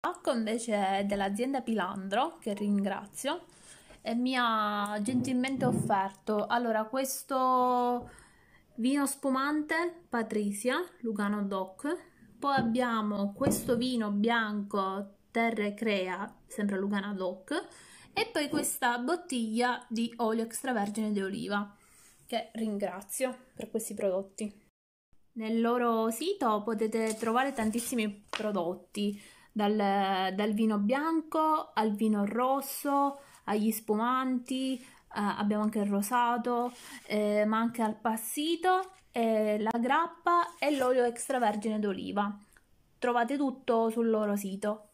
Pacco invece è dell'azienda Pilandro, che ringrazio, e mi ha gentilmente offerto allora questo vino spumante Patrizia, Lugano DOC, poi abbiamo questo vino bianco Terre Crea, sempre Lugano DOC, e poi questa bottiglia di olio extravergine di oliva, che ringrazio per questi prodotti. Nel loro sito potete trovare tantissimi prodotti dal, dal vino bianco al vino rosso, agli spumanti, Uh, abbiamo anche il rosato, eh, ma anche al passito, eh, la grappa e l'olio extravergine d'oliva. Trovate tutto sul loro sito.